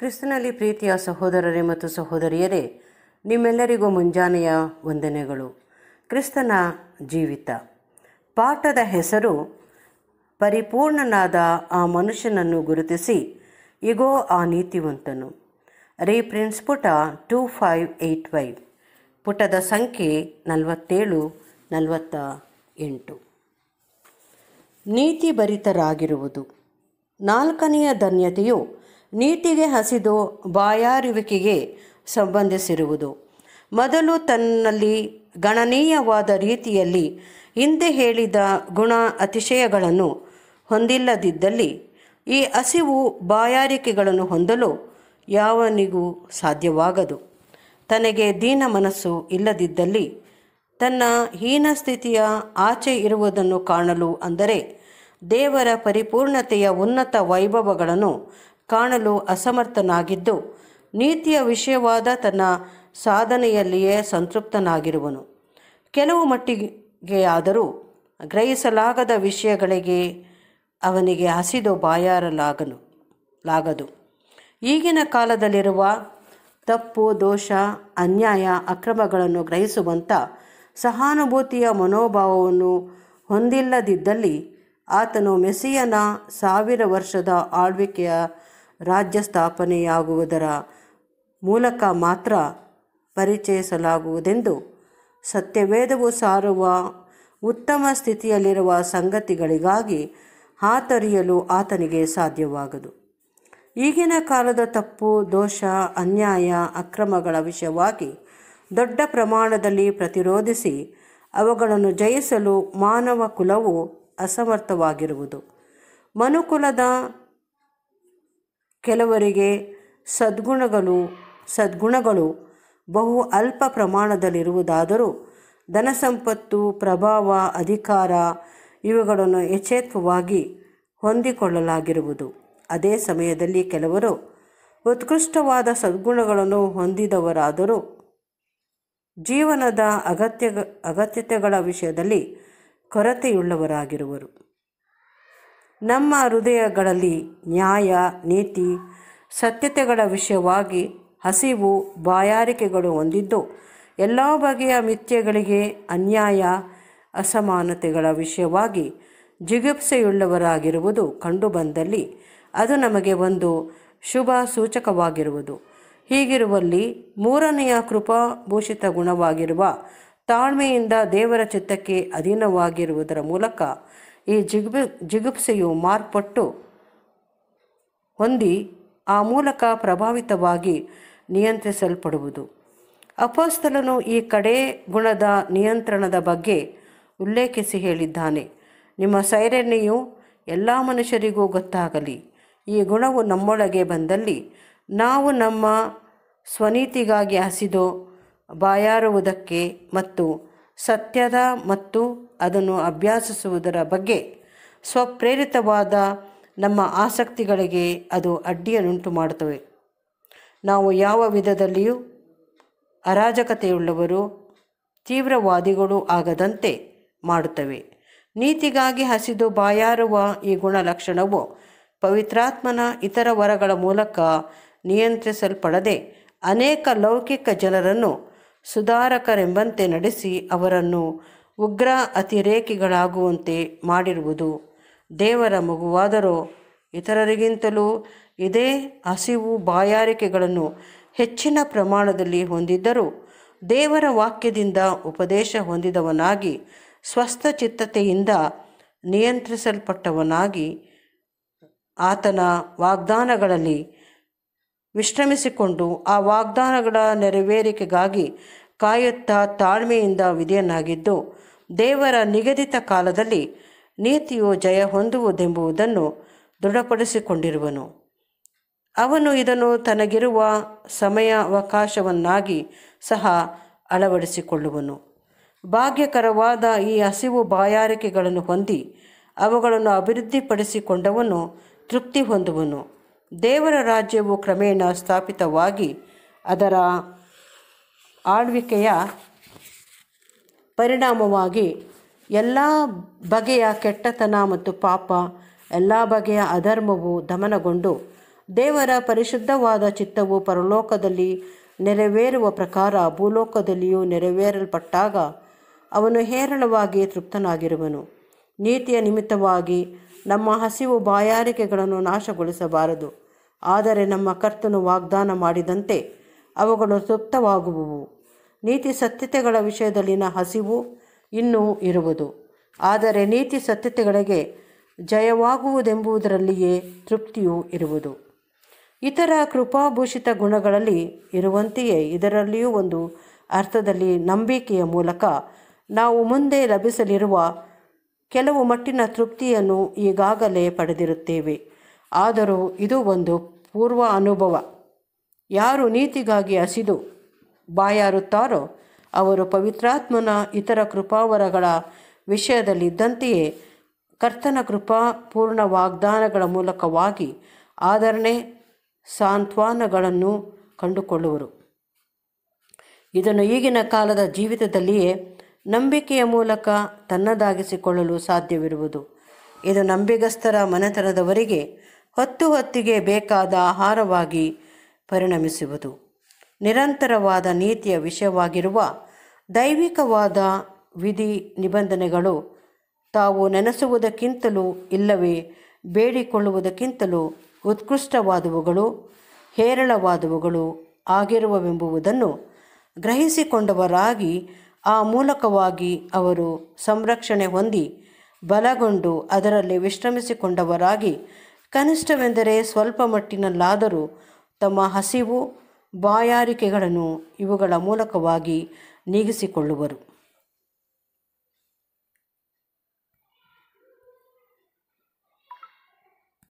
ಕ್ರಿಸ್ತನಲ್ಲಿ ಪ್ರೀತಿಯ ಸಹೋದರರೇ ಮತ್ತು ಸಹೋದರಿಯರೇ ನಿಮ್ಮೆಲ್ಲರಿಗೂ ಮುಂಜಾನೆಯ ವಂದನೆಗಳು ಕ್ರಿಸ್ತನ ಜೀವಿತ ಪಾಠದ ಹೆಸರು ಪರಿಪೂರ್ಣನಾದ ಆ ಮನುಷ್ಯನನ್ನು ಗುರುತಿಸಿ ಇಗೋ ಆ ನೀತಿವಂತನು ಪ್ರಿನ್ಸ್ ಪುಟ ಟೂ ಫೈವ್ ಏಯ್ಟ್ ಫೈವ್ ಪುಟದ ಸಂಖ್ಯೆ ನಲವತ್ತೇಳು ನಲವತ್ತ ಎಂಟು ನೀತಿಭರಿತರಾಗಿರುವುದು ನಾಲ್ಕನೆಯ ಧನ್ಯತೆಯು ನೀತಿಗೆ ಹಸಿದು ಬಾಯಾರುವಿಕೆಗೆ ಸಂಬಂಧಿಸಿರುವುದು ಮೊದಲು ತನ್ನಲ್ಲಿ ಗಣನೀಯವಾದ ರೀತಿಯಲ್ಲಿ ಹಿಂದೆ ಹೇಳಿದ ಗುಣ ಅತಿಶಯಗಳನ್ನು ಹೊಂದಿಲ್ಲದಿದ್ದಲ್ಲಿ ಈ ಹಸಿವು ಬಾಯಾರಿಕೆಗಳನ್ನು ಹೊಂದಲು ಯಾವನಿಗೂ ಸಾಧ್ಯವಾಗದು ತನಗೆ ದೀನ ಮನಸ್ಸು ಇಲ್ಲದಿದ್ದಲ್ಲಿ ತನ್ನ ಹೀನ ಸ್ಥಿತಿಯ ಆಚೆ ಇರುವುದನ್ನು ಕಾಣಲು ಅಂದರೆ ದೇವರ ಪರಿಪೂರ್ಣತೆಯ ಉನ್ನತ ವೈಭವಗಳನ್ನು ಕಾಣಲು ಅಸಮರ್ಥನಾಗಿದ್ದು ನೀತಿಯ ವಿಷಯವಾದ ತನ್ನ ಸಾಧನೆಯಲ್ಲಿಯೇ ಸಂತೃಪ್ತನಾಗಿರುವನು ಕೆಲವು ಮಟ್ಟಿಗೆ ಆದರೂ ಗ್ರಹಿಸಲಾಗದ ವಿಷಯಗಳಿಗೆ ಅವನಿಗೆ ಹಸಿದು ಬಾಯಾರಲಾಗನು ಲಾಗದು ಈಗಿನ ಕಾಲದಲ್ಲಿರುವ ತಪ್ಪು ದೋಷ ಅನ್ಯಾಯ ಅಕ್ರಮಗಳನ್ನು ಗ್ರಹಿಸುವಂಥ ಸಹಾನುಭೂತಿಯ ಮನೋಭಾವವನ್ನು ಹೊಂದಿಲ್ಲದಿದ್ದಲ್ಲಿ ಆತನು ಮೆಸಿಯನ ಸಾವಿರ ವರ್ಷದ ಆಳ್ವಿಕೆಯ ರಾಜ್ಯ ಸ್ಥಾಪನೆಯಾಗುವುದರ ಮೂಲಕ ಮಾತ್ರ ಪರಿಚಯಿಸಲಾಗುವುದೆಂದು ಸತ್ಯವೇದವು ಸಾರುವ ಉತ್ತಮ ಸ್ಥಿತಿಯಲ್ಲಿರುವ ಸಂಗತಿಗಳಿಗಾಗಿ ಹಾತರಿಯಲು ಆತನಿಗೆ ಸಾಧ್ಯವಾಗದು ಈಗಿನ ಕಾಲದ ತಪ್ಪು ದೋಷ ಅನ್ಯಾಯ ಅಕ್ರಮಗಳ ವಿಷಯವಾಗಿ ದೊಡ್ಡ ಪ್ರಮಾಣದಲ್ಲಿ ಪ್ರತಿರೋಧಿಸಿ ಅವುಗಳನ್ನು ಜಯಿಸಲು ಮಾನವ ಕುಲವು ಅಸಮರ್ಥವಾಗಿರುವುದು ಮನುಕುಲದ ಕೆಲವರಿಗೆ ಸದ್ಗುಣಗಳು ಸದ್ಗುಣಗಳು ಬಹು ಅಲ್ಪ ಪ್ರಮಾಣದಲ್ಲಿರುವುದಾದರೂ ಧನ ಸಂಪತ್ತು ಪ್ರಭಾವ ಅಧಿಕಾರ ಇವುಗಳನ್ನು ಯಥೇತ್ವವಾಗಿ ಹೊಂದಿಕೊಳ್ಳಲಾಗಿರುವುದು ಅದೇ ಸಮಯದಲ್ಲಿ ಕೆಲವರು ಉತ್ಕೃಷ್ಟವಾದ ಸದ್ಗುಣಗಳನ್ನು ಹೊಂದಿದವರಾದರೂ ಜೀವನದ ಅಗತ್ಯ ಅಗತ್ಯತೆಗಳ ವಿಷಯದಲ್ಲಿ ಕೊರತೆಯುಳ್ಳವರಾಗಿರುವರು ನಮ್ಮ ಹೃದಯಗಳಲ್ಲಿ ನ್ಯಾಯ ನೀತಿ ಸತ್ಯತೆಗಳ ವಿಷಯವಾಗಿ ಹಸಿವು ಬಾಯಾರಿಕೆಗಳು ಹೊಂದಿದ್ದು ಎಲ್ಲ ಬಗೆಯ ಮಿಥ್ಯಗಳಿಗೆ ಅನ್ಯಾಯ ಅಸಮಾನತೆಗಳ ವಿಷಯವಾಗಿ ಜಿಗುಪ್ಸೆಯುಳ್ಳವರಾಗಿರುವುದು ಕಂಡುಬಂದಲ್ಲಿ ಅದು ನಮಗೆ ಒಂದು ಶುಭ ಸೂಚಕವಾಗಿರುವುದು ಹೀಗಿರುವಲ್ಲಿ ಮೂರನೆಯ ಕೃಪಾಭೂಷಿತ ಗುಣವಾಗಿರುವ ತಾಳ್ಮೆಯಿಂದ ದೇವರ ಚಿತ್ತಕ್ಕೆ ಅಧೀನವಾಗಿರುವುದರ ಮೂಲಕ ಈ ಜಿಗು ಜಿಗುಪ್ಸೆಯು ಮಾರ್ಪಟ್ಟು ಹೊಂದಿ ಆ ಮೂಲಕ ಪ್ರಭಾವಿತವಾಗಿ ನಿಯಂತ್ರಿಸಲ್ಪಡುವುದು ಅಪೋಸ್ತಲನು ಈ ಕಡೆ ಗುಣದ ನಿಯಂತ್ರಣದ ಬಗ್ಗೆ ಉಲ್ಲೇಖಿಸಿ ಹೇಳಿದ್ದಾನೆ ನಿಮ್ಮ ಸೈರಣೆಯು ಎಲ್ಲ ಮನುಷ್ಯರಿಗೂ ಗೊತ್ತಾಗಲಿ ಈ ಗುಣವು ನಮ್ಮೊಳಗೆ ಬಂದಲ್ಲಿ ನಾವು ನಮ್ಮ ಸ್ವನೀತಿಗಾಗಿ ಹಸಿದು ಬಾಯಾರುವುದಕ್ಕೆ ಮತ್ತು ಸತ್ಯದ ಮತ್ತು ಅದನ್ನು ಅಭ್ಯಾಸಿಸುವುದರ ಬಗ್ಗೆ ಸ್ವಪ್ರೇರಿತವಾದ ನಮ್ಮ ಆಸಕ್ತಿಗಳಿಗೆ ಅದು ಅಡ್ಡಿಯನ್ನುಂಟು ಮಾಡುತ್ತವೆ ನಾವು ಯಾವ ವಿಧದಲ್ಲಿಯೂ ಅರಾಜಕತೆಯುಳ್ಳವರು ತೀವ್ರವಾದಿಗಳು ಆಗದಂತೆ ಮಾಡುತ್ತವೆ ನೀತಿಗಾಗಿ ಹಸಿದು ಬಾಯಾರುವ ಈ ಗುಣಲಕ್ಷಣವು ಪವಿತ್ರಾತ್ಮನ ಇತರ ವರಗಳ ಮೂಲಕ ನಿಯಂತ್ರಿಸಲ್ಪಡದೆ ಅನೇಕ ಲೌಕಿಕ ಜನರನ್ನು ಸುಧಾರಕರೆಂಬಂತೆ ನಡೆಸಿ ಅವರನ್ನು ಉಗ್ರ ಅತಿರೇಕಿಗಳಾಗುವಂತೆ ಮಾಡಿರುವುದು ದೇವರ ಮಗುವಾದರೂ ಇತರರಿಗಿಂತಲೂ ಇದೇ ಹಸಿವು ಬಾಯಾರಿಕೆಗಳನ್ನು ಹೆಚ್ಚಿನ ಪ್ರಮಾಣದಲ್ಲಿ ಹೊಂದಿದ್ದರೂ ದೇವರ ವಾಕ್ಯದಿಂದ ಉಪದೇಶ ಹೊಂದಿದವನಾಗಿ ಸ್ವಸ್ಥಚಿತ್ತತೆಯಿಂದ ನಿಯಂತ್ರಿಸಲ್ಪಟ್ಟವನಾಗಿ ಆತನ ವಾಗ್ದಾನಗಳಲ್ಲಿ ವಿಶ್ರಮಿಸಿಕೊಂಡು ಆ ವಾಗ್ದಾನಗಳ ನೆರವೇರಿಕೆಗಾಗಿ ಕಾಯುತ್ತಾ ತಾಳ್ಮೆಯಿಂದ ವಿಧಿಯನ್ನಾಗಿದ್ದು ದೇವರ ನಿಗದಿತ ಕಾಲದಲ್ಲಿ ನೀತಿಯು ಜಯ ಹೊಂದುವುದೆಂಬುದನ್ನು ದೃಢಪಡಿಸಿಕೊಂಡಿರುವನು ಅವನು ಇದನ್ನು ತನಗಿರುವ ಸಮಯ ಅವಕಾಶವನ್ನಾಗಿ ಸಹ ಅಳವಡಿಸಿಕೊಳ್ಳುವನು ಭಾಗ್ಯಕರವಾದ ಈ ಹಸಿವು ಬಾಯಾರಿಕೆಗಳನ್ನು ಹೊಂದಿ ಅವುಗಳನ್ನು ಅಭಿವೃದ್ಧಿಪಡಿಸಿಕೊಂಡವನು ತೃಪ್ತಿ ಹೊಂದುವನು ದೇವರ ರಾಜ್ಯವು ಕ್ರಮೇಣ ಸ್ಥಾಪಿತವಾಗಿ ಅದರ ಆಳ್ವಿಕೆಯ ಪರಿಣಾಮವಾಗಿ ಎಲ್ಲ ಬಗೆಯ ಕೆಟ್ಟತನ ಮತ್ತು ಪಾಪ ಎಲ್ಲ ಬಗೆಯ ಅಧರ್ಮವು ದಮನಗೊಂಡು ದೇವರ ಪರಿಶುದ್ಧವಾದ ಚಿತ್ತವು ಪರಲೋಕದಲ್ಲಿ ನೆರವೇರುವ ಪ್ರಕಾರ ಭೂಲೋಕದಲ್ಲಿಯೂ ನೆರವೇರಲ್ಪಟ್ಟಾಗ ಅವನು ಹೇರಳವಾಗಿ ತೃಪ್ತನಾಗಿರುವನು ನೀತಿಯ ನಿಮಿತ್ತವಾಗಿ ನಮ್ಮ ಹಸಿವು ಬಾಯಾರಿಕೆಗಳನ್ನು ನಾಶಗೊಳಿಸಬಾರದು ಆದರೆ ನಮ್ಮ ಕರ್ತನು ವಾಗ್ದಾನ ಮಾಡಿದಂತೆ ಅವುಗಳು ತೃಪ್ತವಾಗುವುವು ನೀತಿ ಸತ್ಯತೆಗಳ ವಿಷಯದಲ್ಲಿನ ಹಸಿವು ಇನ್ನೂ ಇರುವುದು ಆದರೆ ನೀತಿ ಸತ್ಯತೆಗಳಿಗೆ ಜಯವಾಗುವುದೆಂಬುದರಲ್ಲಿಯೇ ತೃಪ್ತಿಯೂ ಇರುವುದು ಇತರ ಕೃಪಾಭೂಷಿತ ಗುಣಗಳಲ್ಲಿ ಇರುವಂತೆಯೇ ಇದರಲ್ಲಿಯೂ ಒಂದು ಅರ್ಥದಲ್ಲಿ ನಂಬಿಕೆಯ ಮೂಲಕ ನಾವು ಮುಂದೆ ಲಭಿಸಲಿರುವ ಕೆಲವು ಮಟ್ಟಿನ ತೃಪ್ತಿಯನ್ನು ಈಗಾಗಲೇ ಪಡೆದಿರುತ್ತೇವೆ ಆದರೂ ಇದು ಒಂದು ಪೂರ್ವ ಅನುಭವ ಯಾರು ನೀತಿಗಾಗಿ ಹಸಿದು ಬಾಯಾರುತ್ತಾರೋ ಅವರು ಪವಿತ್ರಾತ್ಮನ ಇತರ ಕೃಪಾವರಗಳ ವಿಷಯದಲ್ಲಿದ್ದಂತೆಯೇ ಕರ್ತನ ಕೃಪಾ ಪೂರ್ಣ ವಾಗ್ದಾನಗಳ ಮೂಲಕವಾಗಿ ಆಧರಣೆ ಸಾಂತ್ವನಗಳನ್ನು ಕಂಡುಕೊಳ್ಳುವರು ಇದನ್ನು ಈಗಿನ ಕಾಲದ ಜೀವಿತದಲ್ಲಿಯೇ ನಂಬಿಕೆಯ ಮೂಲಕ ತನ್ನದಾಗಿಸಿಕೊಳ್ಳಲು ಸಾಧ್ಯವಿರುವುದು ಇದು ನಂಬಿಗಸ್ಥರ ಮನೆತನದವರಿಗೆ ಹೊತ್ತು ಹೊತ್ತಿಗೆ ಬೇಕಾದ ಆಹಾರವಾಗಿ ಪರಿಣಮಿಸುವುದು ನಿರಂತರವಾದ ನೀತಿಯ ವಿಷಯವಾಗಿರುವ ದೈವಿಕವಾದ ವಿಧಿ ನಿಬಂಧನೆಗಳು ತಾವು ನೆನೆಸುವುದಕ್ಕಿಂತಲೂ ಇಲ್ಲವೇ ಬೇಡಿಕೊಳ್ಳುವುದಕ್ಕಿಂತಲೂ ಉತ್ಕೃಷ್ಟವಾದವುಗಳು ಹೇರಳವಾದವುಗಳು ಆಗಿರುವವೆಂಬುವುದನ್ನು ಗ್ರಹಿಸಿಕೊಂಡವರಾಗಿ ಆ ಮೂಲಕವಾಗಿ ಅವರು ಸಂರಕ್ಷಣೆ ಹೊಂದಿ ಬಲಗೊಂಡು ಅದರಲ್ಲಿ ವಿಶ್ರಮಿಸಿಕೊಂಡವರಾಗಿ ಕನಿಷ್ಠವೆಂದರೆ ಸ್ವಲ್ಪ ಮಟ್ಟಿನಲ್ಲಾದರೂ ತಮ್ಮ ಹಸಿವು ಬಾಯಾರಿಕೆಗಳನ್ನು ಇವುಗಳ ಮೂಲಕವಾಗಿ ನೀಗಿಸಿಕೊಳ್ಳುವರು